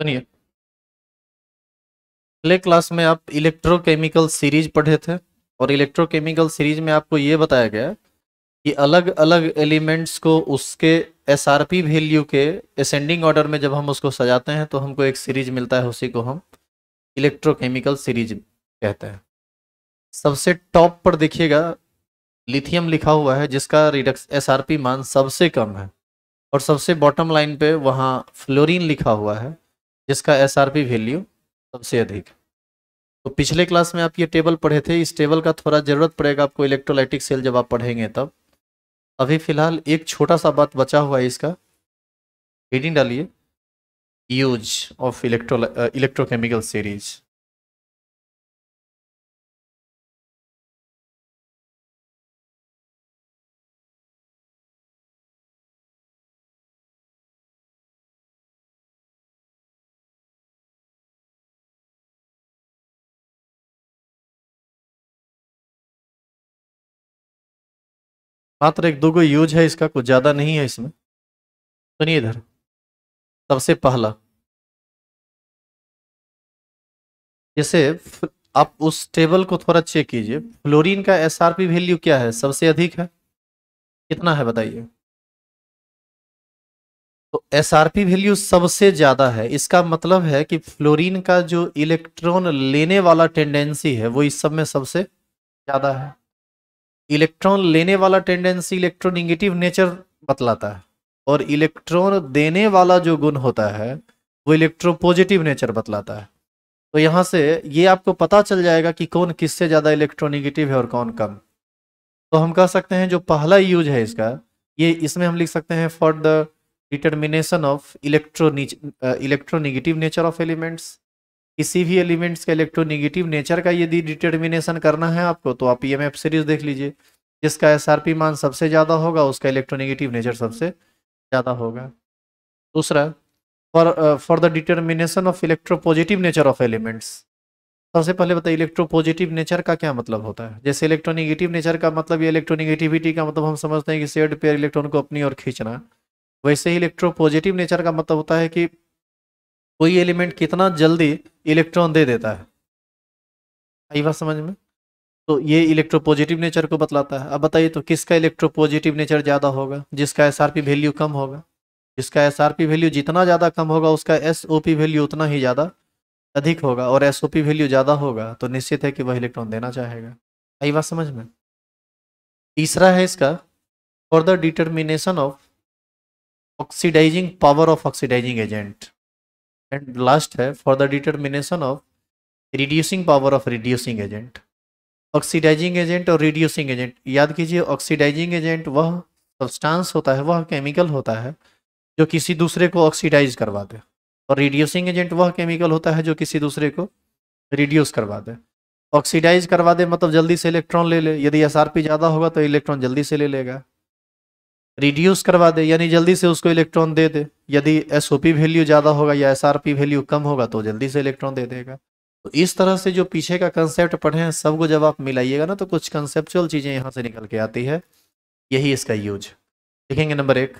सुनिए पिछले क्लास में आप इलेक्ट्रोकेमिकल सीरीज पढ़े थे और इलेक्ट्रोकेमिकल सीरीज में आपको ये बताया गया कि अलग अलग एलिमेंट्स को उसके एस आर पी वैल्यू के असेंडिंग ऑर्डर में जब हम उसको सजाते हैं तो हमको एक सीरीज मिलता है उसी को हम इलेक्ट्रोकेमिकल सीरीज कहते हैं सबसे टॉप पर देखिएगा लिथियम लिखा हुआ है जिसका रिडक्स एस आर पी मान सबसे कम है और सबसे बॉटम लाइन पे वहाँ फ्लोरीन लिखा हुआ है जिसका एस वैल्यू सबसे अधिक तो पिछले क्लास में आप ये टेबल पढ़े थे इस टेबल का थोड़ा ज़रूरत पड़ेगा आपको इलेक्ट्रोलाइटिक सेल जब आप पढ़ेंगे तब अभी फिलहाल एक छोटा सा बात बचा हुआ है इसका हेडिंग डालिए use of electro electrochemical series मात्र एक दो गो यूज है इसका कुछ ज़्यादा नहीं है इसमें सुनिए इधर सबसे पहला जैसे आप उस टेबल को थोड़ा चेक कीजिए फ्लोरीन का एस आर पी वैल्यू क्या है सबसे अधिक है कितना है बताइए तो एस आर पी वैल्यू सबसे ज़्यादा है इसका मतलब है कि फ्लोरीन का जो इलेक्ट्रॉन लेने वाला टेंडेंसी है वो इस सब में सबसे ज़्यादा है इलेक्ट्रॉन लेने वाला टेंडेंसी इलेक्ट्रोनिगेटिव नेचर बतलाता है और इलेक्ट्रॉन देने वाला जो गुण होता है वो पॉजिटिव नेचर बतलाता है तो यहाँ से ये आपको पता चल जाएगा कि कौन किससे ज़्यादा इलेक्ट्रोनिगेटिव है और कौन कम तो हम कह सकते हैं जो पहला यूज है इसका ये इसमें हम लिख सकते हैं for the determination of electro electronegative nature of elements किसी भी एलिमेंट्स का इलेक्ट्रोनिगेटिव नेचर का यदि डिटर्मिनेशन करना है आपको तो आप ई e सीरीज देख लीजिए जिसका एस मान सबसे ज़्यादा होगा उसका इलेक्ट्रोनिगेटिव नेचर सबसे ज़्यादा होगा दूसरा for for the determination of electropositive nature of elements सबसे पहले बताइए इलेक्ट्रोपोजिटिव नेचर का क्या मतलब होता है जैसे इलेक्ट्रोनिगेटिव नेचर का मतलब ये इलेक्ट्रोनिगेटिविटी का मतलब हम समझते हैं कि सेड पेयर इलेक्ट्रॉन को अपनी ओर खींचना वैसे ही इलेक्ट्रोपोजिटिव नेचर का मतलब होता है कि कोई एलिमेंट कितना जल्दी इलेक्ट्रॉन दे देता है आई बात समझ में तो ये इलेक्ट्रोपॉजिटिव नेचर को बतलाता है अब बताइए तो किसका इलेक्ट्रोपॉजिटिव नेचर ज़्यादा होगा जिसका एस वैल्यू कम होगा जिसका एस वैल्यू जितना ज़्यादा कम होगा उसका एस वैल्यू उतना ही ज़्यादा अधिक होगा और एस वैल्यू ज़्यादा होगा तो निश्चित है कि वह इलेक्ट्रॉन देना चाहेगा आई बात समझ में तीसरा है इसका for the determination of oxidizing power of oxidizing agent and last है for the determination of reducing power of reducing agent oxidizing agent और रिड्यूसिंग एजेंट याद कीजिए ऑक्सीडाइजिंग एजेंट वह सब्सटेंस होता है वह केमिकल होता है जो किसी दूसरे को ऑक्सीडाइज करवा दे और रिड्यूसिंग एजेंट वह केमिकल होता है जो किसी दूसरे को रिड्यूस करवा दे ऑक्सीडाइज करवा दे मतलब जल्दी से इलेक्ट्रॉन ले ले यदि एस ज़्यादा होगा तो इलेक्ट्रॉन जल्दी से ले लेगा रिड्यूस करवा दे यानी जल्दी से उसको इलेक्ट्रॉन दे दे यदि एस वैल्यू ज़्यादा होगा या एस वैल्यू कम होगा तो जल्दी से इलेक्ट्रॉन दे देगा तो इस तरह से जो पीछे का कंसेप्ट पढ़े हैं सबको जब आप मिलाइएगा ना तो कुछ कंसेप्चुअल चीज़ें यहाँ से निकल के आती है यही इसका यूज देखेंगे नंबर एक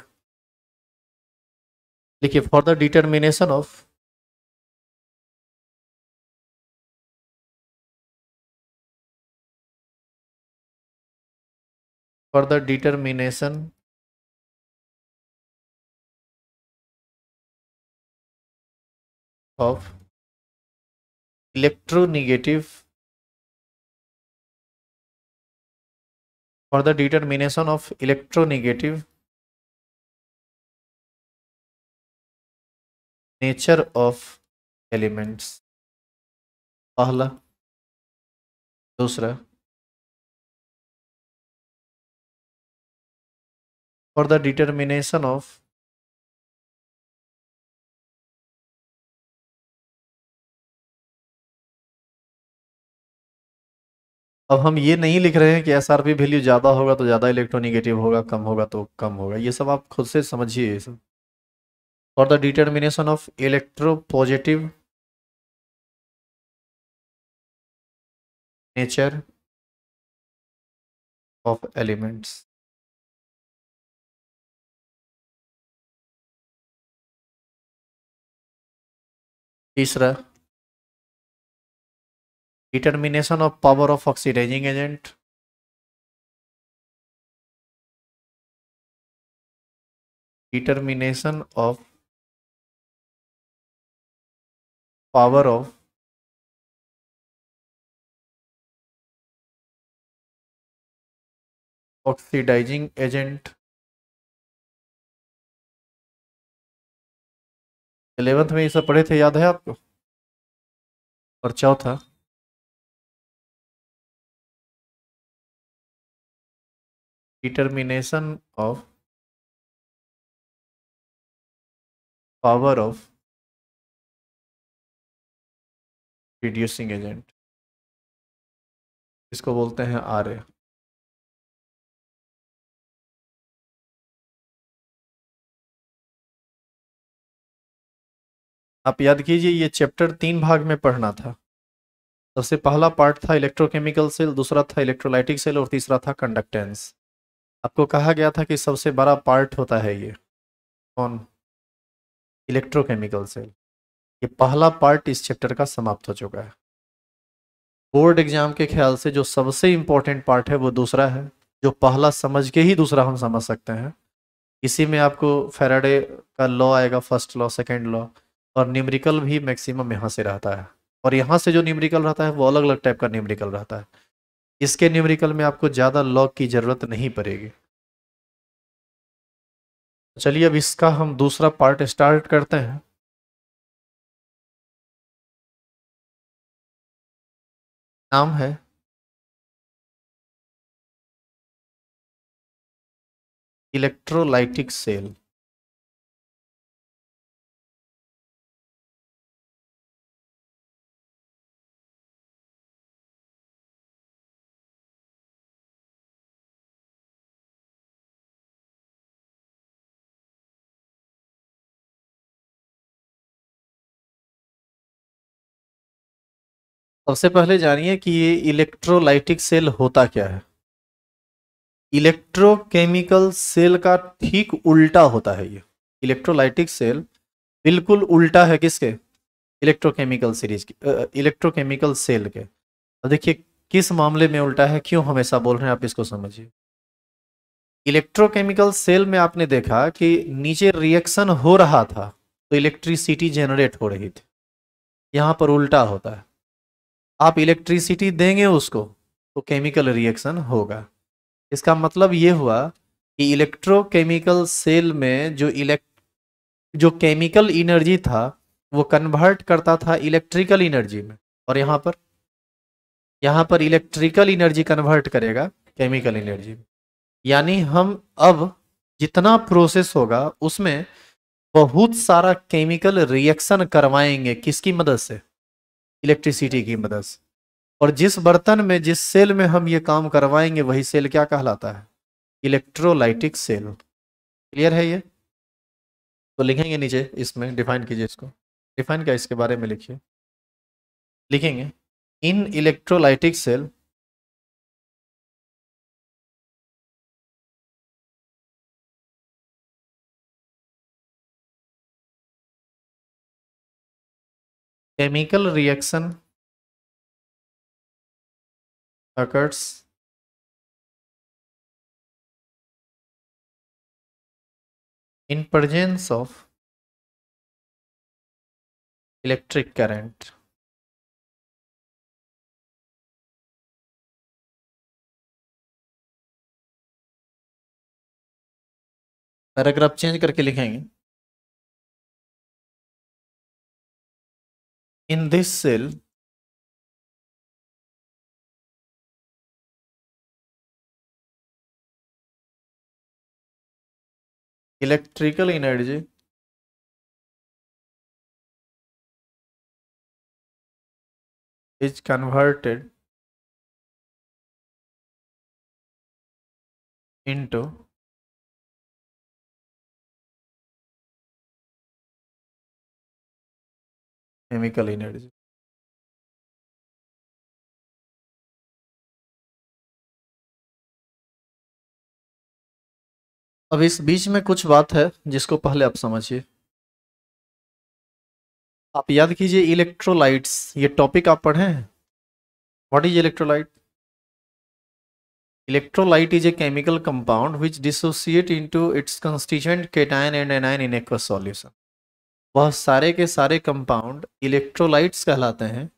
देखिए for the determination of for the determination of electronegative for the determination of electronegative nature of elements pehla dusra for the determination of अब हम ये नहीं लिख रहे हैं कि एस आर पी वैल्यू ज़्यादा होगा तो ज़्यादा इलेक्ट्रोनिगेटिव होगा कम होगा तो कम होगा ये सब आप खुद से समझिए ये सब for the determination of electro positive nature of elements तीसरा determination of power of oxidizing agent determination of power of oxidizing agent eleventh में ये सब पढ़े थे याद है आपको और चौथा determination of power of reducing agent इसको बोलते हैं आर ए आप याद कीजिए ये चैप्टर तीन भाग में पढ़ना था सबसे पहला पार्ट था इलेक्ट्रोकेमिकल सेल दूसरा था इलेक्ट्रोलाइटिक सेल और तीसरा था कंडक्टेंस आपको कहा गया था कि सबसे बड़ा पार्ट होता है ये कौन इलेक्ट्रोकेमिकल सेल ये पहला पार्ट इस चैप्टर का समाप्त हो चुका है बोर्ड एग्जाम के ख्याल से जो सबसे इम्पोर्टेंट पार्ट है वो दूसरा है जो पहला समझ के ही दूसरा हम समझ सकते हैं इसी में आपको फेराडे का लॉ आएगा फर्स्ट लॉ सेकेंड लॉ और न्यूमरिकल भी मैक्सिमम यहाँ से रहता है और यहाँ से जो न्यूमरिकल रहता है वो अलग अलग टाइप का न्यूमरिकल रहता है इसके न्यूमेरिकल में आपको ज़्यादा लॉग की ज़रूरत नहीं पड़ेगी चलिए अब इसका हम दूसरा पार्ट स्टार्ट करते हैं नाम है इलेक्ट्रोलाइटिक सेल सबसे पहले जानिए कि ये इलेक्ट्रोलाइटिक सेल होता क्या है इलेक्ट्रोकेमिकल सेल का ठीक उल्टा होता है ये इलेक्ट्रोलाइटिक सेल बिल्कुल उल्टा है किसके इलेक्ट्रोकेमिकल सीरीज के इलेक्ट्रोकेमिकल सेल के अब देखिए किस मामले में उल्टा है क्यों हमेशा बोल रहे हैं आप इसको समझिए इलेक्ट्रोकेमिकल सेल में आपने देखा कि नीचे रिएक्शन हो रहा था तो इलेक्ट्रिसिटी जनरेट हो रही थी यहाँ पर उल्टा होता है आप इलेक्ट्रिसिटी देंगे उसको तो केमिकल रिएक्शन होगा इसका मतलब ये हुआ कि इलेक्ट्रोकेमिकल सेल में जो इलेक्ट जो केमिकल इनर्जी था वो कन्वर्ट करता था इलेक्ट्रिकल इनर्जी में और यहाँ पर यहाँ पर इलेक्ट्रिकल इनर्जी कन्वर्ट करेगा केमिकल इनर्जी में यानी हम अब जितना प्रोसेस होगा उसमें बहुत सारा केमिकल रिएक्शन करवाएंगे किसकी मदद से इलेक्ट्रिसिटी की मदद से और जिस बर्तन में जिस सेल में हम ये काम करवाएंगे वही सेल क्या कहलाता है इलेक्ट्रोलाइटिक सेल क्लियर है ये तो लिखेंगे नीचे इसमें डिफाइन कीजिए इसको डिफाइन क्या इसके बारे में लिखिए लिखेंगे in electrolytic cell chemical reaction occurs in presence of electric current. Paragraph change करके लिखेंगे in this cell electrical energy is converted into chemical energy अब इस बीच में कुछ बात है जिसको पहले आप समझिए आप याद कीजिए इलेक्ट्रोलाइट्स ये टॉपिक आप पढ़े हैं what is electrolyte electrolyte is a chemical compound which dissociate into its constituent cation and anion in aqueous solution वह सारे के सारे कंपाउंड इलेक्ट्रोलाइट्स कहलाते हैं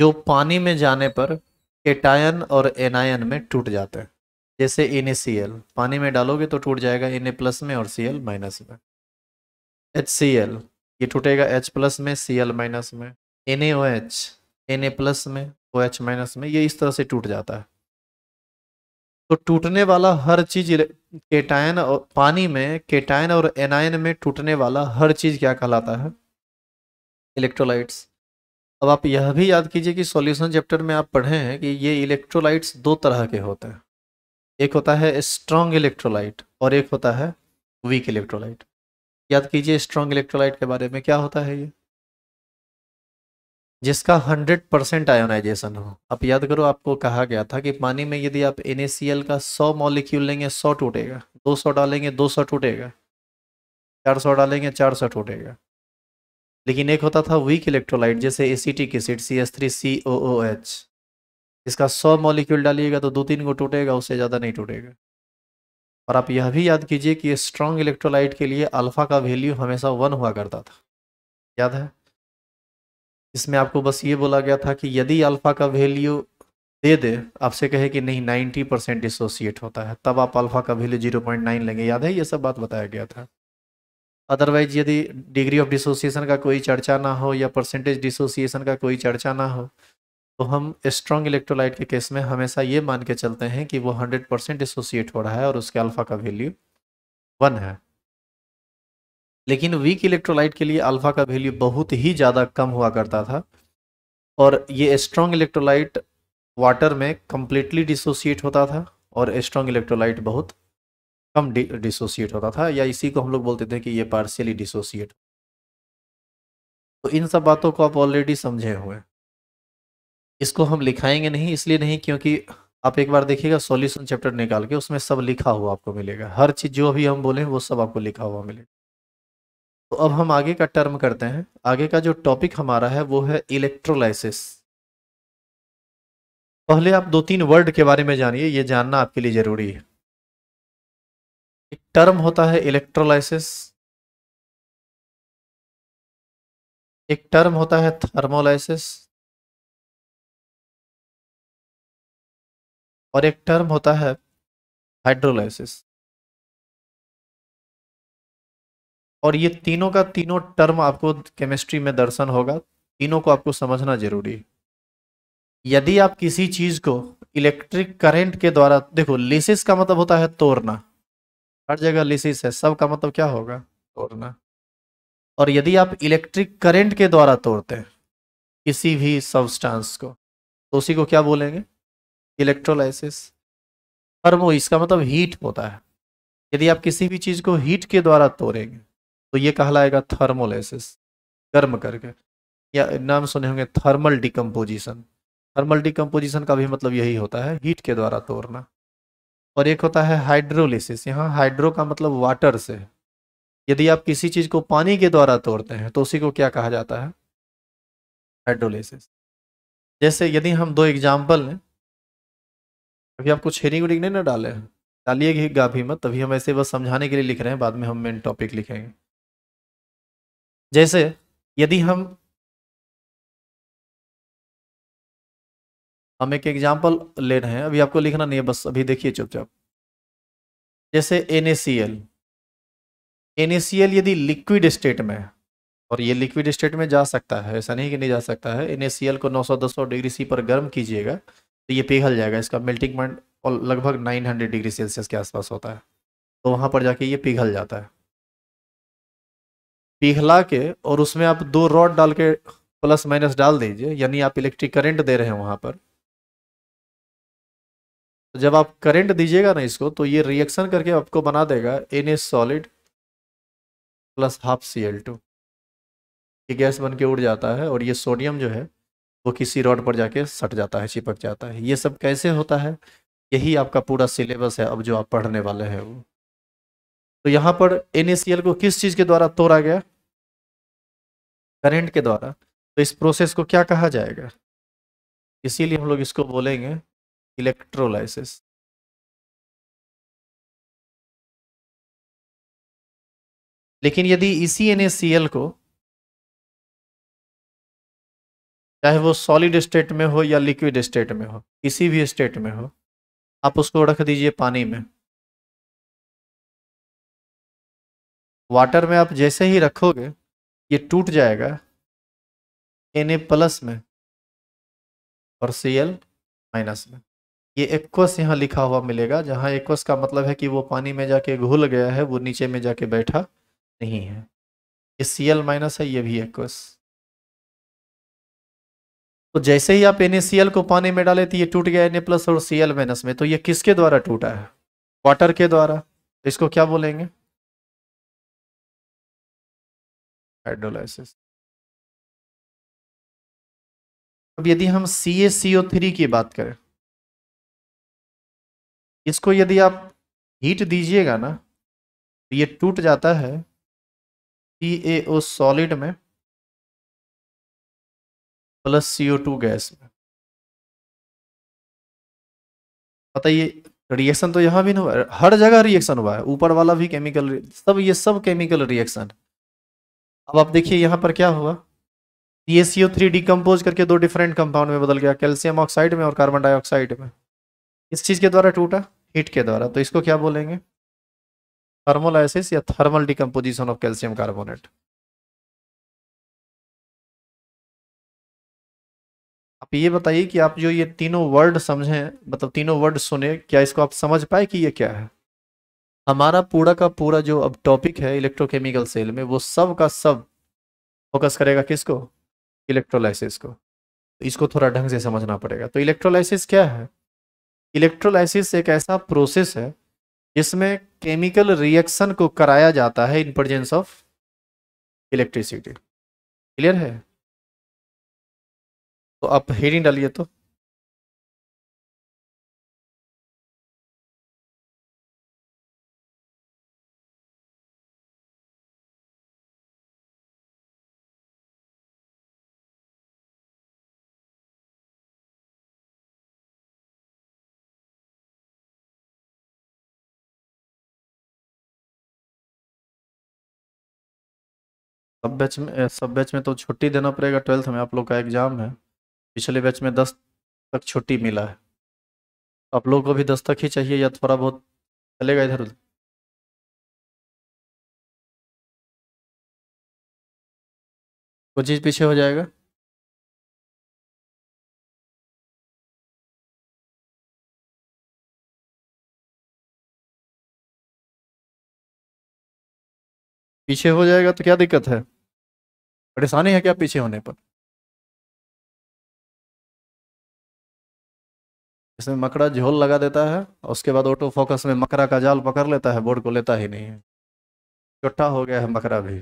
जो पानी में जाने पर केटायन और एनायन में टूट जाते हैं जैसे एन पानी में डालोगे तो टूट जाएगा एन प्लस में और सी एल माइनस में एच सी एल ये टूटेगा एच प्लस में सी एल माइनस में N A O H N A plus में ओ एच माइनस में ये इस तरह से टूट जाता है तो टूटने वाला हर चीज केटायन और पानी में केटायन और एनायन में टूटने वाला हर चीज क्या कहलाता है इलेक्ट्रोलाइट्स अब आप यह भी याद कीजिए कि सॉल्यूशन चैप्टर में आप पढ़े हैं कि ये इलेक्ट्रोलाइट्स दो तरह के होते हैं एक होता है स्ट्रॉन्ग इलेक्ट्रोलाइट और एक होता है वीक इलेक्ट्रोलाइट याद कीजिए स्ट्रॉन्ग इलेक्ट्रोलाइट के बारे में क्या होता है ये जिसका हंड्रेड परसेंट आयोनाइजेशन हो अब याद करो आपको कहा गया था कि पानी में यदि आप एन का सौ मॉलिक्यूल लेंगे सौ टूटेगा दो सौ डालेंगे दो सौ टूटेगा चार सौ डालेंगे चार सौ टूटेगा लेकिन एक होता था वीक इलेक्ट्रोलाइट जैसे acetic acid C S three C O O H इसका सौ मॉलिक्यूल डालिएगा तो दो तीन को टूटेगा उससे ज़्यादा नहीं टूटेगा और आप यह भी याद कीजिए कि स्ट्रॉन्ग इलेक्ट्रोलाइट के लिए अल्फ़ा का वैल्यू हमेशा वन हुआ करता था याद है इसमें आपको बस ये बोला गया था कि यदि अल्फ़ा का वैल्यू दे दे आपसे कहे कि नहीं 90 परसेंट डिसोसिएट होता है तब आप अल्फ़ा का वैल्यू 0.9 लेंगे याद है ये सब बात बताया गया था अदरवाइज यदि डिग्री ऑफ डिसोसिएशन का कोई चर्चा ना हो या परसेंटेज डिसोसिएशन का कोई चर्चा ना हो तो हम स्ट्रॉन्ग इलेक्ट्रोलाइट के केस में हमेशा ये मान के चलते हैं कि वो 100 परसेंट डिसोसिएट हो रहा है और उसके अल्फ़ा का वैल्यू वन है लेकिन वीक इलेक्ट्रोलाइट के लिए अल्फा का वैल्यू बहुत ही ज़्यादा कम हुआ करता था और ये स्ट्रॉन्ग इलेक्ट्रोलाइट वाटर में कम्प्लीटली डिसोसिएट होता था और स्ट्रॉन्ग इलेक्ट्रोलाइट बहुत कम डिसोसिएट होता था या इसी को हम लोग बोलते थे कि ये पार्शियली डिसोसिएट तो इन सब बातों को आप ऑलरेडी समझे हुए हैं इसको हम लिखाएंगे नहीं इसलिए नहीं क्योंकि आप एक बार देखिएगा सॉल्यूशन चैप्टर निकाल के उसमें सब लिखा हुआ आपको मिलेगा हर चीज़ जो भी हम बोले वो सब आपको लिखा हुआ मिलेगा तो अब हम आगे का टर्म करते हैं आगे का जो टॉपिक हमारा है वो है इलेक्ट्रोलाइसिस पहले आप दो तीन वर्ड के बारे में जानिए ये जानना आपके लिए ज़रूरी है एक टर्म होता है इलेक्ट्रोलाइसिस एक टर्म होता है थर्मोलाइसिस और एक टर्म होता है हाइड्रोलाइसिस और ये तीनों का तीनों टर्म आपको केमिस्ट्री में दर्शन होगा तीनों को आपको समझना जरूरी है यदि आप किसी चीज को इलेक्ट्रिक करंट के द्वारा देखो लिसिस का मतलब होता है तोड़ना हर जगह लिसिस है सब का मतलब क्या होगा तोड़ना और यदि आप इलेक्ट्रिक करंट के द्वारा तोड़ते हैं किसी भी सब्सटेंस को तो उसी को क्या बोलेंगे इलेक्ट्रोलाइसिस वो इसका मतलब हीट होता है यदि आप किसी भी चीज़ को हीट के द्वारा तोड़ेंगे तो ये कहलाएगा थर्मोलाइसिस गर्म करके या नाम सुने होंगे थर्मल डिकम्पोजिशन थर्मल डिकम्पोजिशन का भी मतलब यही होता है हीट के द्वारा तोड़ना और एक होता है हाइड्रोलिसिस यहाँ हाइड्रो का मतलब वाटर से यदि आप किसी चीज़ को पानी के द्वारा तोड़ते हैं तो उसी को क्या कहा जाता है हाइड्रोलिसिस जैसे यदि हम दो एग्जाम्पल लें अभी आपको हेरिंग उरिंग नहीं ना डाले डालिएगा भी मत तभी हम ऐसे बस समझाने के लिए लिख रहे हैं बाद में हम मेन टॉपिक लिखेंगे जैसे यदि हम हम एक एग्जाम्पल ले रहे हैं अभी आपको लिखना नहीं है बस अभी देखिए चुपचाप जैसे एन एन यदि लिक्विड स्टेट में और ये लिक्विड स्टेट में जा सकता है ऐसा नहीं कि नहीं जा सकता है एन को 900-200 डिग्री सी पर गर्म कीजिएगा तो ये पिघल जाएगा इसका मेल्टिंग पॉइंट और लगभग 900 डिग्री सेल्सियस के आसपास होता है तो वहाँ पर जाके ये पिघल जाता है पिघला के और उसमें आप दो रॉड डाल के प्लस माइनस डाल दीजिए यानी आप इलेक्ट्रिक करंट दे रहे हैं वहाँ पर जब आप करंट दीजिएगा ना इसको तो ये रिएक्शन करके आपको बना देगा N A solid plus half C L two ये गैस बन के उड़ जाता है और ये सोडियम जो है वो किसी रॉड पर जाके सट जाता है चिपक जाता है ये सब कैसे होता है यही आपका पूरा सिलेबस है अब जो आप पढ़ने वाले हैं वो तो यहाँ पर एन को किस चीज़ के द्वारा तोड़ा गया करंट के द्वारा तो इस प्रोसेस को क्या कहा जाएगा इसीलिए हम लोग इसको बोलेंगे इलेक्ट्रोलाइसिस लेकिन यदि इसी एन को चाहे वो सॉलिड स्टेट में हो या लिक्विड स्टेट में हो किसी भी स्टेट में हो आप उसको रख दीजिए पानी में वाटर में आप जैसे ही रखोगे ये टूट जाएगा एन ए प्लस में और सी एल माइनस में ये एक्वस यहाँ लिखा हुआ मिलेगा जहाँ एक्वस का मतलब है कि वो पानी में जाके घुल गया है वो नीचे में जाके बैठा नहीं है ये सी एल माइनस है ये भी एक्वस तो जैसे ही आप एन को पानी में डाले तो ये टूट गया एन प्लस और सी एल माइनस में तो ये किसके द्वारा टूटा है वाटर के द्वारा तो इसको क्या बोलेंगे हाइड्रोलाइसिस अब यदि हम सी की बात करें इसको यदि आप हीट दीजिएगा ना तो ये टूट जाता है सी ए सॉलिड में प्लस सी टू गैस में बताइए रिएक्शन तो यहाँ भी नहीं हुआ हर जगह रिएक्शन हुआ है ऊपर वाला भी केमिकल सब ये सब केमिकल रिएक्शन है अब आप देखिए यहाँ पर क्या हुआ ये सी थ्री डिकम्पोज करके दो डिफरेंट कंपाउंड में बदल गया कैल्शियम ऑक्साइड में और कार्बन डाइऑक्साइड में इस चीज़ के द्वारा टूटा हीट के द्वारा तो इसको क्या बोलेंगे थर्मोलाइसिस या thermal decomposition of calcium carbonate आप ये बताइए कि आप जो ये तीनों वर्ड समझें मतलब तीनों वर्ड सुने क्या इसको आप समझ पाए कि ये क्या है हमारा पूरा का पूरा जो अब टॉपिक है इलेक्ट्रोकेमिकल सेल में वो सब का सब फोकस करेगा किसको इलेक्ट्रोलाइसिस को तो इसको थोड़ा ढंग से समझना पड़ेगा तो इलेक्ट्रोलाइसिस क्या है इलेक्ट्रोलाइसिस एक ऐसा प्रोसेस है जिसमें केमिकल रिएक्शन को कराया जाता है in presence of electricity clear है तो आप हेडिंग डालिए तो सब बैच में सब बैच में तो छुट्टी देना पड़ेगा ट्वेल्थ में आप लोग का एग्ज़ाम है पिछले बैच में दस तक छुट्टी मिला है आप लोगों को भी दस तक ही चाहिए या थोड़ा बहुत चलेगा इधर उधर कुछ चीज़ पीछे हो जाएगा पीछे हो जाएगा तो क्या दिक्कत है परेशानी है क्या पीछे होने पर इसमें मकड़ा झोल लगा देता है और उसके बाद ऑटो फोकस में मकड़ा का जाल पकड़ लेता है बोर्ड को लेता ही नहीं है इकट्ठा हो गया है मकड़ा भी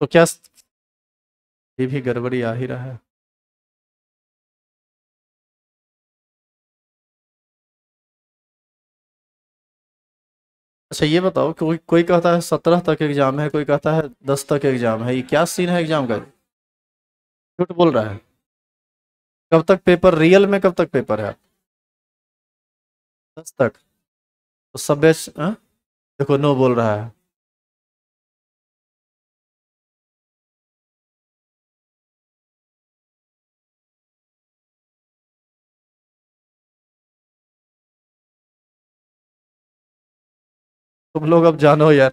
तो क्या ये भी गड़बड़ी आ ही रहा है अच्छा ये बताओ कोई कोई कहता है सत्रह तक एग्जाम है कोई कहता है दस तक एग्जाम है ये क्या सीन है एग्जाम का झूठ बोल रहा है कब तक पेपर रियल में कब तक पेपर है दस तक तो सब हाँ? देखो नो बोल रहा है तुम लोग अब जानो यार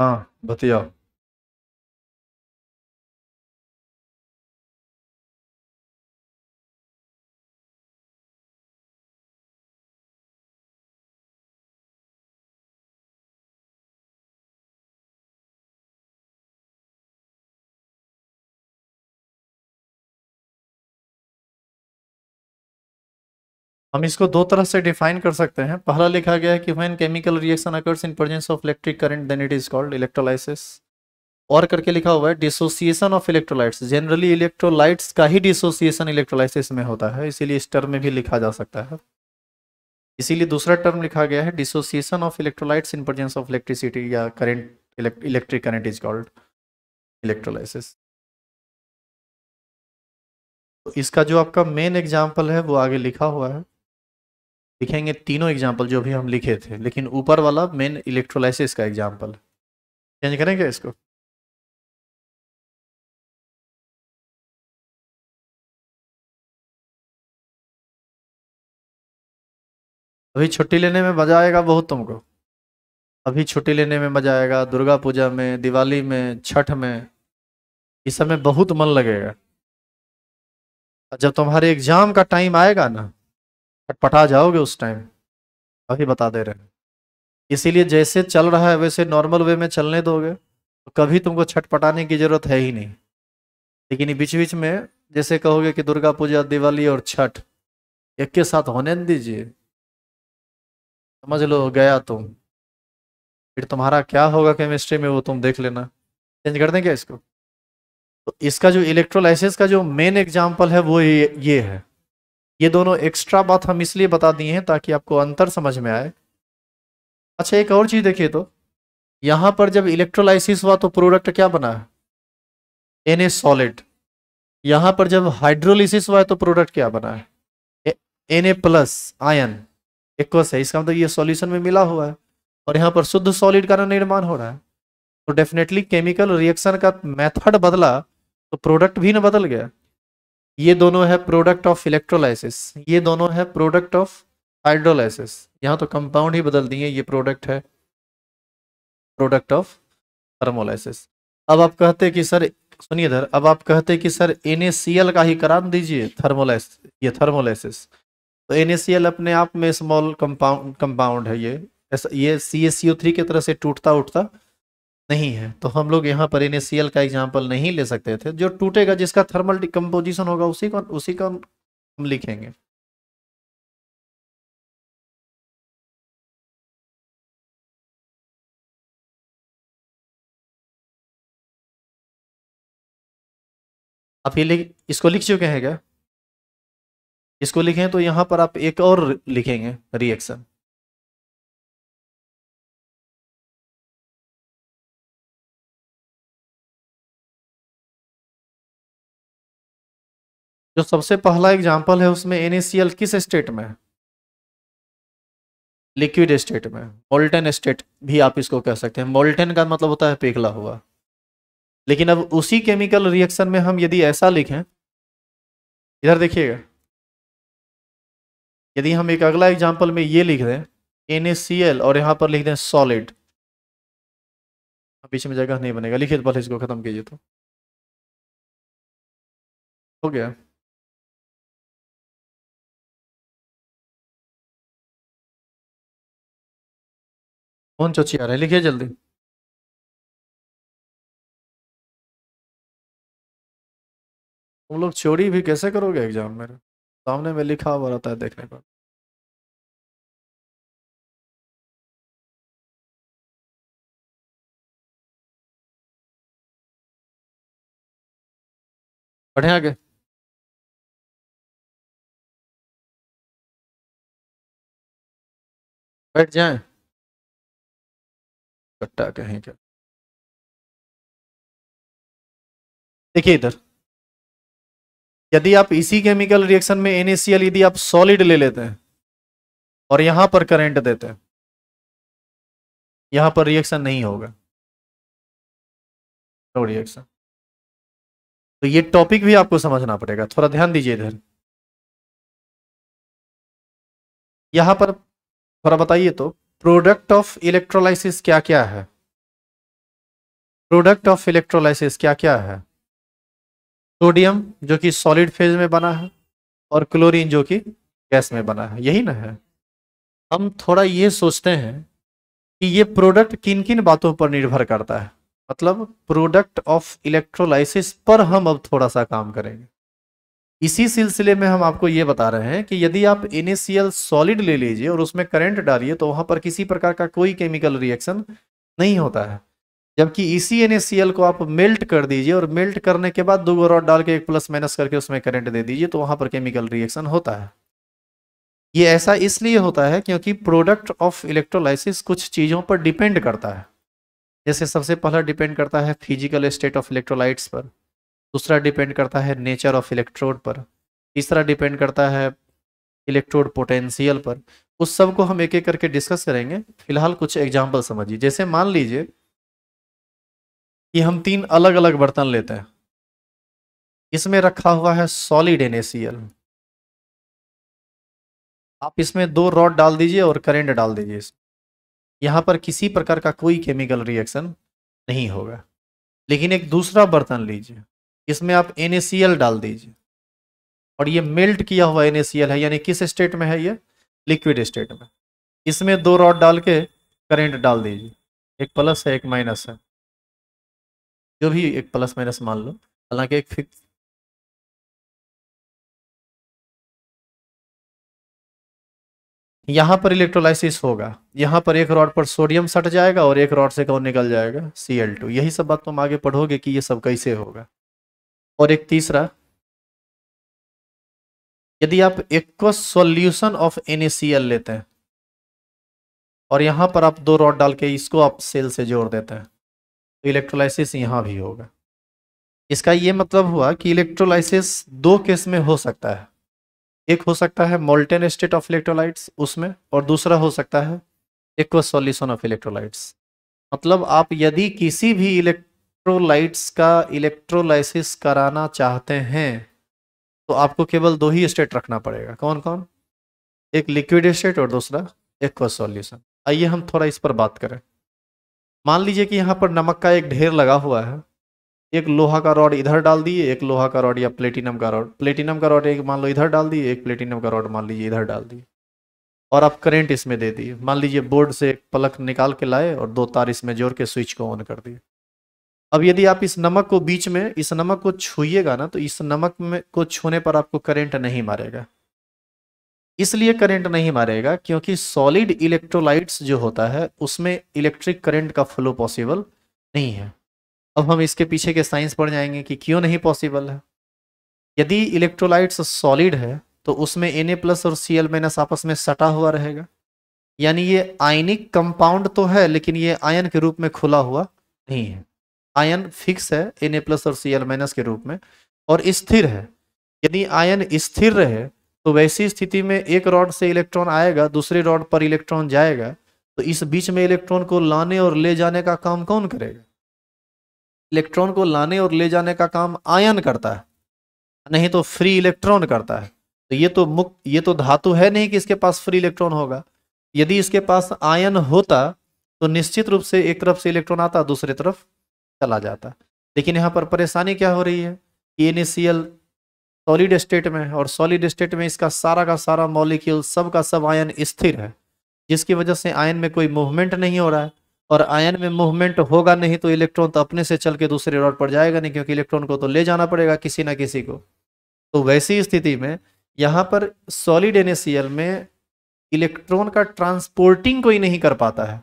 हाँ बतिया हम इसको दो तरह से डिफाइन कर सकते हैं पहला लिखा गया है कि when chemical reaction occurs in presence of electric current then it is called electrolysis और करके लिखा हुआ है dissociation of electrolytes generally electrolytes का ही डिसोसिएशन इलेक्ट्रोलाइसिस में होता है इसीलिए इस टर्म में भी लिखा जा सकता है इसीलिए दूसरा टर्म लिखा गया है dissociation of electrolytes in presence of electricity या current electric current is called electrolysis इसका जो आपका मेन एग्जाम्पल है वो आगे लिखा हुआ है लिखेंगे तीनों एग्जाम्पल जो भी हम लिखे थे लेकिन ऊपर वाला मेन इलेक्ट्रोलाइसिस का एग्जाम्पल चेंज करेंगे इसको अभी छुट्टी लेने में मजा आएगा बहुत तुमको अभी छुट्टी लेने में मजा आएगा दुर्गा पूजा में दिवाली में छठ में इस समय बहुत मन लगेगा जब तुम्हारे एग्जाम का टाइम आएगा ना पटा जाओगे उस टाइम अभी बता दे रहे हैं इसीलिए जैसे चल रहा है वैसे नॉर्मल वे में चलने दोगे तो कभी तुमको छटपटाने की जरूरत है ही नहीं लेकिन बीच बीच में जैसे कहोगे कि दुर्गा पूजा दिवाली और छठ एक के साथ होने दीजिए समझ लो गया तुम फिर तुम्हारा क्या होगा केमिस्ट्री में वो तुम देख लेना चेंज कर दें क्या इसको तो इसका जो इलेक्ट्रोलाइसिस का जो मेन एग्जाम्पल है वो ये है ये दोनों एक्स्ट्रा बात हम इसलिए बता दिए हैं ताकि आपको अंतर समझ में आए अच्छा एक और चीज़ देखिए तो यहां पर जब इलेक्ट्रोलाइसिस हुआ तो प्रोडक्ट क्या बना है एन ए सॉलिड यहां पर जब हाइड्रोलिसिस हुआ है तो प्रोडक्ट क्या बना है एन ए प्लस आयन एक है इसका मतलब ये सॉल्यूशन में मिला हुआ है और यहाँ पर शुद्ध सॉलिड का निर्माण हो रहा है तो डेफिनेटली केमिकल रिएक्शन का मेथड बदला तो प्रोडक्ट भी ना बदल गया ये दोनों है प्रोडक्ट ऑफ इलेक्ट्रोलाइसिस ये दोनों है प्रोडक्ट ऑफ हाइड्रोलाइसिस यहाँ तो कंपाउंड ही बदल दिए ये प्रोडक्ट है प्रोडक्ट ऑफ थर्मोलाइसिस अब आप कहते कि सर सुनिए इधर अब आप कहते कि सर एन का ही करा दीजिए थर्मोलाइस ये थर्मोलाइसिस तो एन अपने आप में स्मॉल कंपाउंड कंपाउंड है ये ये सी की तरह से टूटता उठता नहीं है तो हम लोग यहाँ पर एन का एग्जाम्पल नहीं ले सकते थे जो टूटेगा जिसका थर्मल डिकम्पोजिशन होगा उसी का उसी का हम लिखेंगे आप ये लिख इसको लिख चुके हैं क्या इसको लिखें तो यहाँ पर आप एक और लिखेंगे रिएक्शन जो सबसे पहला एग्जाम्पल है उसमें एन किस स्टेट में है लिक्विड स्टेट में मोल्टन स्टेट भी आप इसको कह सकते हैं मोल्टन का मतलब होता है पिघला हुआ लेकिन अब उसी केमिकल रिएक्शन में हम यदि ऐसा लिखें इधर देखिएगा यदि हम एक अगला एग्जाम्पल में ये लिख दें एन और यहाँ पर लिख दें सॉलिड बीच में जगह नहीं बनेगा लिखिए पहले इसको ख़त्म कीजिए तो हो गया कौन चौची आ रहा है लिखिए जल्दी तुम लोग चोरी भी कैसे करोगे एग्जाम में सामने में लिखा हुआ रहता है देखने पर पढ़े आगे बैठ जाएं कट्टा कहें क्या देखिए इधर यदि आप इसी केमिकल रिएक्शन में एनएसीएल यदि आप सॉलिड ले लेते हैं और यहां पर करंट देते हैं यहां पर रिएक्शन नहीं होगा नो रिएक्शन तो ये टॉपिक भी आपको समझना पड़ेगा थोड़ा ध्यान दीजिए इधर यहां पर थोड़ा बताइए तो प्रोडक्ट ऑफ इलेक्ट्रोलाइसिस क्या क्या है प्रोडक्ट ऑफ इलेक्ट्रोलाइसिस क्या क्या है सोडियम जो कि सॉलिड फेज में बना है और क्लोरीन जो कि गैस में बना है यही ना है हम थोड़ा ये सोचते हैं कि ये प्रोडक्ट किन किन बातों पर निर्भर करता है मतलब प्रोडक्ट ऑफ इलेक्ट्रोलाइसिस पर हम अब थोड़ा सा काम करेंगे इसी सिलसिले में हम आपको ये बता रहे हैं कि यदि आप एन सॉलिड ले लीजिए और उसमें करंट डालिए तो वहाँ पर किसी प्रकार का कोई केमिकल रिएक्शन नहीं होता है जबकि इसी एन को आप मेल्ट कर दीजिए और मेल्ट करने के बाद दो रॉड डाल के एक प्लस माइनस करके उसमें करंट दे दीजिए तो वहाँ पर केमिकल रिएक्शन होता है ये ऐसा इसलिए होता है क्योंकि प्रोडक्ट ऑफ इलेक्ट्रोलाइसिस कुछ चीज़ों पर डिपेंड करता है जैसे सबसे पहला डिपेंड करता है फिजिकल स्टेट ऑफ इलेक्ट्रोलाइट्स पर दूसरा डिपेंड करता है नेचर ऑफ इलेक्ट्रोड पर तीसरा डिपेंड करता है इलेक्ट्रोड पोटेंशियल पर उस सब को हम एक एक करके डिस्कस करेंगे फिलहाल कुछ एग्जाम्पल समझिए जैसे मान लीजिए कि हम तीन अलग अलग बर्तन लेते हैं इसमें रखा हुआ है सॉलिड एनएसीएल आप इसमें दो रॉड डाल दीजिए और करंट डाल दीजिए यहाँ पर किसी प्रकार का कोई केमिकल रिएक्शन नहीं होगा लेकिन एक दूसरा बर्तन लीजिए इसमें आप एन डाल दीजिए और ये मेल्ट किया हुआ एन है यानी किस स्टेट में है ये लिक्विड स्टेट में इसमें दो रॉड डाल के करेंट डाल दीजिए एक प्लस है एक माइनस है जो भी एक प्लस माइनस मान लो हालांकि एक फिक्स यहाँ पर इलेक्ट्रोलाइसिस होगा यहाँ पर एक रॉड पर सोडियम सट जाएगा और एक रॉड से कौन निकल जाएगा सी यही सब बात तुम आगे पढ़ोगे कि ये सब कैसे होगा और एक तीसरा यदि आप इक्व सॉल्यूशन ऑफ एन लेते हैं और यहां पर आप दो रॉड डाल के इसको आप सेल से जोड़ देते हैं तो इलेक्ट्रोलाइसिस यहां भी होगा इसका ये मतलब हुआ कि इलेक्ट्रोलाइसिस दो केस में हो सकता है एक हो सकता है मोल्टेन स्टेट ऑफ इलेक्ट्रोलाइट्स उसमें और दूसरा हो सकता है इक्व सॉल्यूशन ऑफ इलेक्ट्रोलाइट्स मतलब आप यदि किसी भी इलेक्ट इलेक्ट्रोलाइट्स का इलेक्ट्रोलाइसिस कराना चाहते हैं तो आपको केवल दो ही स्टेट रखना पड़ेगा कौन कौन एक लिक्विड स्टेट और दूसरा एक सॉल्यूशन आइए हम थोड़ा इस पर बात करें मान लीजिए कि यहाँ पर नमक का एक ढेर लगा हुआ है एक लोहा का रॉड इधर डाल दिए एक लोहा का रॉड या प्लेटिनम का रॉड प्लेटिनम का रॉड एक मान लो इधर डाल दिए एक प्लेटिनम का रॉड मान लीजिए इधर डाल दिए और आप करेंट इसमें दे दिए मान लीजिए बोर्ड से एक पलक निकाल के लाए और दो तार इसमें जोड़ के स्विच को ऑन कर दिए अब यदि आप इस नमक को बीच में इस नमक को छूएगा ना तो इस नमक में को छूने पर आपको करंट नहीं मारेगा इसलिए करंट नहीं मारेगा क्योंकि सॉलिड इलेक्ट्रोलाइट्स जो होता है उसमें इलेक्ट्रिक करंट का फ्लो पॉसिबल नहीं है अब हम इसके पीछे के साइंस पढ़ जाएंगे कि क्यों नहीं पॉसिबल है यदि इलेक्ट्रोलाइट्स सॉलिड है तो उसमें एन प्लस और सी माइनस आपस में सटा हुआ रहेगा यानी ये आयनिक कंपाउंड तो है लेकिन ये आयन के रूप में खुला हुआ नहीं है आयन फिक्स है एन ए प्लस और सी एल माइनस के रूप में और स्थिर है यदि आयन स्थिर रहे तो वैसी स्थिति में एक रॉड से इलेक्ट्रॉन आएगा दूसरे रॉड पर इलेक्ट्रॉन जाएगा तो इस बीच में इलेक्ट्रॉन को लाने और ले जाने का काम कौन करेगा इलेक्ट्रॉन को लाने और ले जाने का काम आयन करता है नहीं तो फ्री इलेक्ट्रॉन करता है तो ये तो मुक्त ये तो धातु है नहीं कि इसके पास फ्री इलेक्ट्रॉन होगा यदि इसके पास आयन होता तो निश्चित रूप से एक तरफ से इलेक्ट्रॉन आता दूसरी तरफ चला जाता लेकिन यहाँ पर परेशानी क्या हो रही है कि एन सॉलिड स्टेट में है और सॉलिड स्टेट में इसका सारा का सारा मॉलिक्यूल सब का सब आयन स्थिर है जिसकी वजह से आयन में कोई मूवमेंट नहीं हो रहा है और आयन में मूवमेंट होगा नहीं तो इलेक्ट्रॉन तो अपने से चल के दूसरे रोड पर जाएगा नहीं क्योंकि इलेक्ट्रॉन को तो ले जाना पड़ेगा किसी ना किसी को तो वैसी स्थिति में यहाँ पर सॉलिड एन में इलेक्ट्रॉन का ट्रांसपोर्टिंग कोई नहीं कर पाता है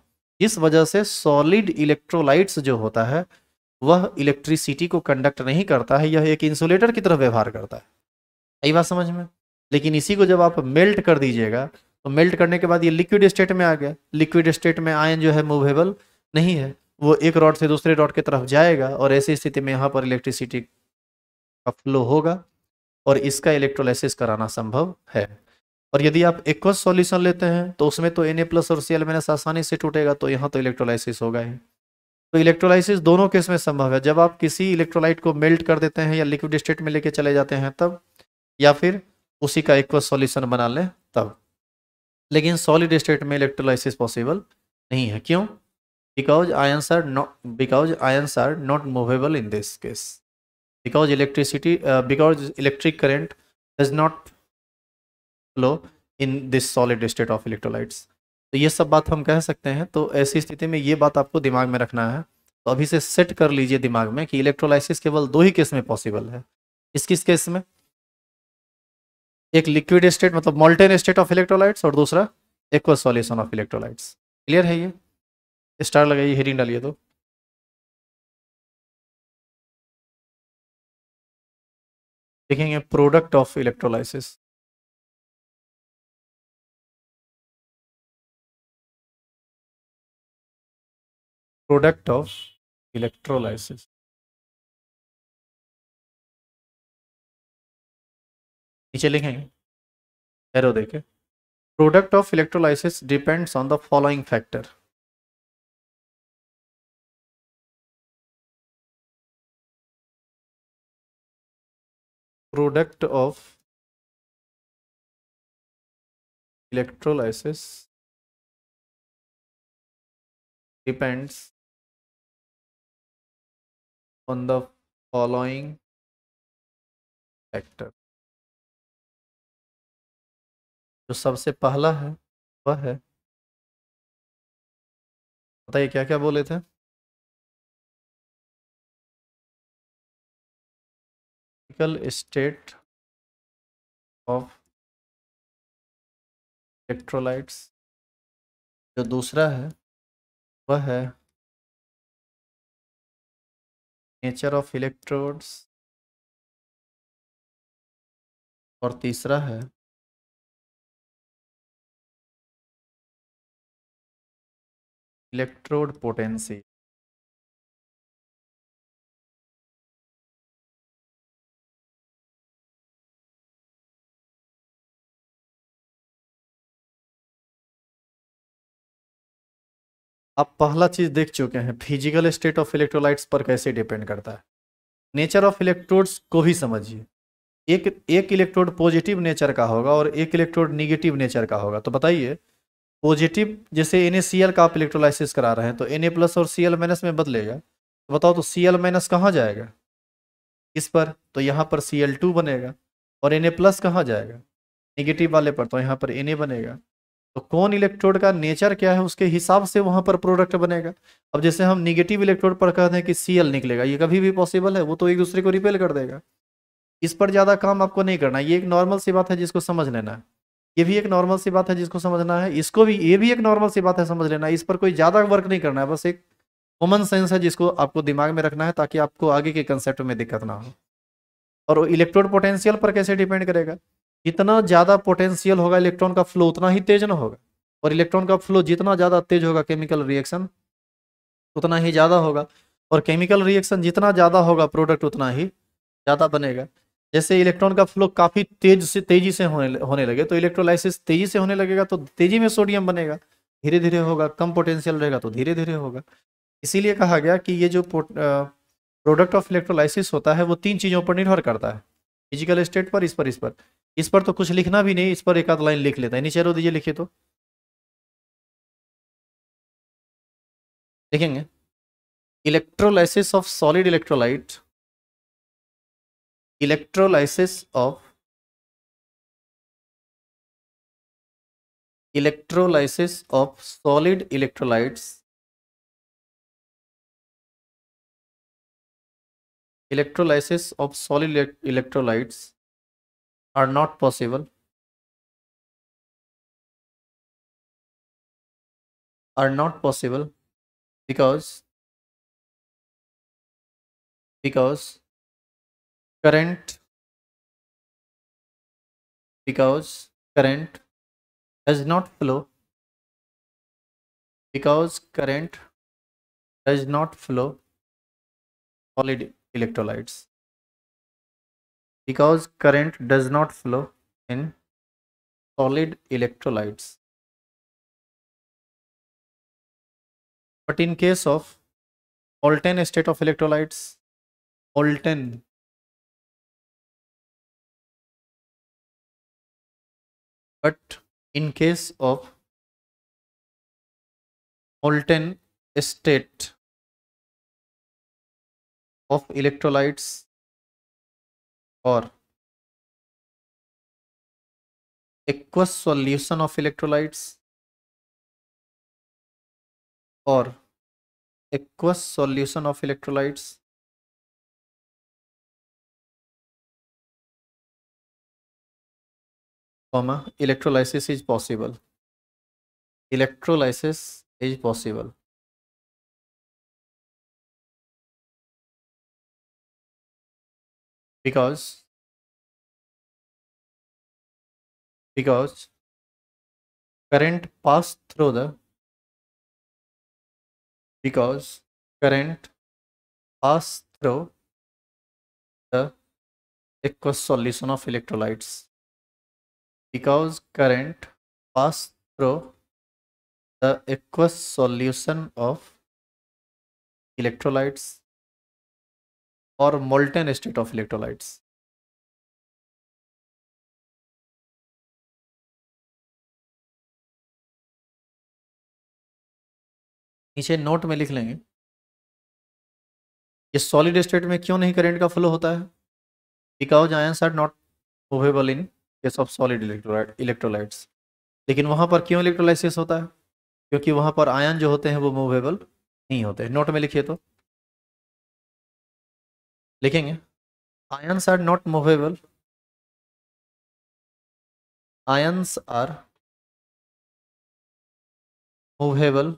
इस वजह से सॉलिड इलेक्ट्रोलाइट्स जो होता है वह इलेक्ट्रिसिटी को कंडक्ट नहीं करता है यह एक इंसुलेटर की तरह व्यवहार करता है यही बात समझ में लेकिन इसी को जब आप मेल्ट कर दीजिएगा तो मेल्ट करने के बाद ये लिक्विड स्टेट में आ गया लिक्विड स्टेट में आयन जो है मूवेबल नहीं है वो एक रॉड से दूसरे रॉड की तरफ जाएगा और ऐसी स्थिति में यहाँ पर इलेक्ट्रिसिटी का फ्लो होगा और इसका इलेक्ट्रोलाइसिस कराना संभव है और यदि आप एक्वस सॉल्यूशन लेते हैं तो उसमें तो एन ए प्लस और सी एल आसानी से टूटेगा तो यहाँ तो इलेक्ट्रोलाइसिस होगा ही तो इलेक्ट्रोलाइसिस दोनों केस में संभव है जब आप किसी इलेक्ट्रोलाइट को मेल्ट कर देते हैं या लिक्विड स्टेट में लेके चले जाते हैं तब या फिर उसी का एक सॉल्यूशन बना लें तब लेकिन सॉलिड स्टेट में इलेक्ट्रोलाइसिस पॉसिबल नहीं है क्यों because I are not because ions are not movable in this case because electricity because electric current is not flow in this solid state of electrolytes तो ये सब बात हम कह सकते हैं तो ऐसी स्थिति में ये बात आपको दिमाग में रखना है तो अभी से सेट कर लीजिए दिमाग में कि इलेक्ट्रोलाइसिस केवल दो ही केस में पॉसिबल है किस किस केस में एक लिक्विड स्टेट मतलब मोल्टेन स्टेट ऑफ इलेक्ट्रोलाइट्स और दूसरा aqua solution of electrolytes clear है ये स्टार लगाइए हेडिंग डालिए तो देखेंगे product of electrolysis product of electrolysis. नीचे लिखेंगे एरो देखे product of electrolysis depends on the following factor product of electrolysis depends on the following factor जो सबसे पहला है वह है बताइए क्या क्या बोले थे स्टेट ऑफ इलेक्ट्रोलाइट्स जो दूसरा है वह है नेचर ऑफ इलेक्ट्रोड्स और तीसरा है इलेक्ट्रोड पोटेंसी आप पहला चीज देख चुके हैं फिजिकल स्टेट ऑफ इलेक्ट्रोलाइट्स पर कैसे डिपेंड करता है नेचर ऑफ इलेक्ट्रोड्स को ही समझिए एक एक इलेक्ट्रोड पॉजिटिव नेचर का होगा और एक इलेक्ट्रोड निगेटिव नेचर का होगा तो बताइए पॉजिटिव जैसे एन का आप इलेक्ट्रोलाइसिस करा रहे हैं तो एन और सी में बदलेगा तो बताओ तो सी एल माइनस कहाँ जाएगा इस पर तो यहाँ पर सी एल टू बनेगा और एन ए प्लस कहाँ जाएगा निगेटिव वाले पर तो यहाँ पर एन ए बनेगा तो कौन इलेक्ट्रोड का नेचर क्या है उसके हिसाब से वहां पर प्रोडक्ट बनेगा अब जैसे हम निगेटिव इलेक्ट्रोड पर कहते हैं कि सी निकलेगा ये कभी भी पॉसिबल है वो तो एक दूसरे को रिपेल कर देगा इस पर ज़्यादा काम आपको नहीं करना ये एक नॉर्मल सी बात है जिसको समझ लेना है ये भी एक नॉर्मल सी बात है जिसको समझना है इसको भी ये भी एक नॉर्मल सी बात है समझ लेना है इस पर कोई ज़्यादा वर्क नहीं करना है बस एक कॉमन सेंस है जिसको आपको दिमाग में रखना है ताकि आपको आगे के कंसेप्ट में दिक्कत ना हो और इलेक्ट्रोड पोटेंशियल पर कैसे डिपेंड करेगा जितना ज़्यादा पोटेंशियल होगा इलेक्ट्रॉन का फ्लो उतना ही तेज ना होगा और इलेक्ट्रॉन का फ्लो जितना ज़्यादा तेज होगा केमिकल रिएक्शन उतना ही ज़्यादा होगा और केमिकल रिएक्शन जितना ज़्यादा होगा प्रोडक्ट उतना ही ज़्यादा बनेगा जैसे इलेक्ट्रॉन का फ्लो काफ़ी तेज से तेजी से होने होने लगे तो इलेक्ट्रोलाइसिस तेजी से होने लगेगा तो तेजी में सोडियम बनेगा धीरे धीरे होगा कम पोटेंशियल रहेगा तो धीरे धीरे होगा इसीलिए कहा गया कि ये जो प्रोडक्ट ऑफ इलेक्ट्रोलाइसिस होता है वो तीन चीज़ों पर निर्भर करता है फिजिकल स्टेट पर इस पर इस पर इस पर तो कुछ लिखना भी नहीं इस पर एक आध लाइन लिख लेता है नीचे रो दीजिए लिखे तो लिखेंगे electrolysis of solid electrolyte electrolysis of electrolysis of solid electrolytes electrolysis of solid electrolytes are not possible are not possible because because current because current does not flow because current does not flow solid electrolytes because current does not flow in solid electrolytes. But in case of Olten state of electrolytes, Olten but in case of Olten state of electrolytes or aqueous solution of electrolytes or aqueous solution of electrolytes comma electrolysis is possible electrolysis is possible because because current pass through the because current pass through the aqueous solution of electrolytes because current pass through the aqueous solution of electrolytes और molten state of electrolytes नीचे note में लिख लेंगे ये solid state में क्यों नहीं current का फ्लो होता है because ions are not movable in case of solid electrolyte electrolytes लेकिन वहां पर क्यों इलेक्ट्रोलाइसिस होता है क्योंकि वहां पर आयन जो होते हैं वो मूवेबल नहीं होते नोट में लिखिए तो लिखेंगे ions are not movable ions are movable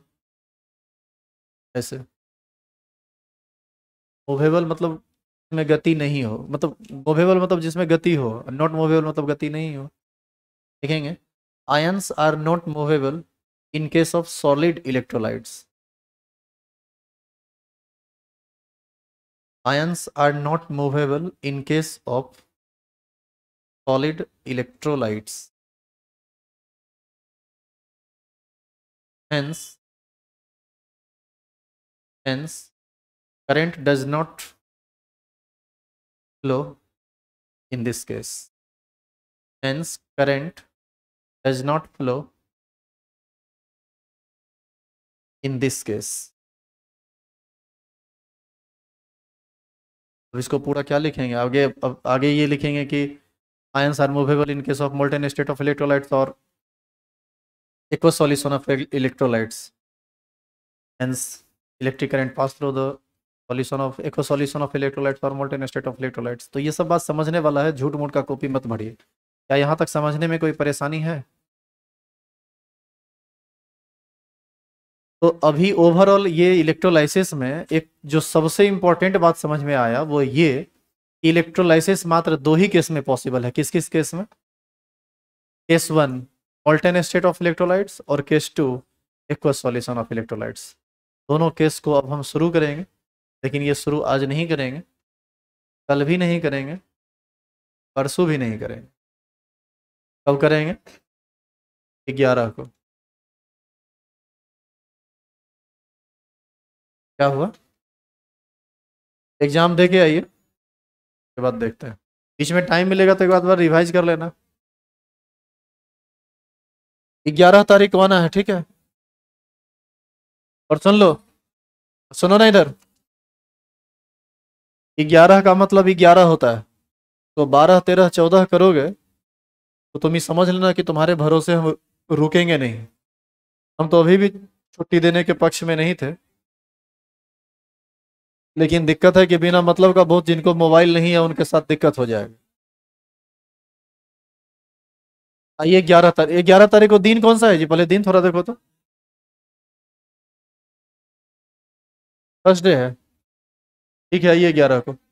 ऐसे मूवेबल मतलब में गति नहीं हो मतलब मूवेबल मतलब जिसमें गति हो नॉट मूवेबल मतलब गति नहीं हो लिखेंगे ions are not movable in case of solid electrolytes Ions are not movable in case of solid electrolytes. Hence, hence current does not flow in this case. Hence, current does not flow in this case. अब इसको पूरा क्या लिखेंगे आगे अब आगे ये लिखेंगे कि ion are movable in case of molten state of electrolytes और aqueous solution of electrolytes hence electric current pass through the solution of aqueous solution of electrolytes और मोल्टन स्टेट ऑफ इलेक्ट्रोलाइट्स तो ये सब बात समझने वाला है झूठ मूठ का कॉपी मत भरिए क्या यहाँ तक समझने में कोई परेशानी है तो अभी ओवरऑल ये इलेक्ट्रोलाइसिस में एक जो सबसे इम्पोर्टेंट बात समझ में आया वो ये इलेक्ट्रोलाइसिस मात्र दो ही केस में पॉसिबल है किस किस केस में case one alternate state of electrolytes और case two aqueous solution of electrolytes दोनों केस को अब हम शुरू करेंगे लेकिन ये शुरू आज नहीं करेंगे कल भी नहीं करेंगे परसों भी नहीं करेंगे कब करेंगे ग्यारह को क्या हुआ एग्ज़ाम दे के आइए उसके बाद देखते हैं बीच में टाइम मिलेगा तो एक बार रिवाइज कर लेना ग्यारह तारीख को आना है ठीक है और सुन लो सुनो ना इधर ग्यारह का मतलब ग्यारह होता है तो बारह तेरह चौदह करोगे तो तुम ही समझ लेना कि तुम्हारे भरोसे हम रुकेंगे नहीं हम तो अभी भी छुट्टी देने के पक्ष में नहीं थे लेकिन दिक्कत है कि बिना मतलब का बहुत जिनको मोबाइल नहीं है उनके साथ दिक्कत हो जाएगी आइए हाँ, ग्यारह तारीख ग्यारह तारीख को दिन कौन सा है जी पहले दिन थोड़ा देखो तो फर्स्ट डे है ठीक है आइए ग्यारह को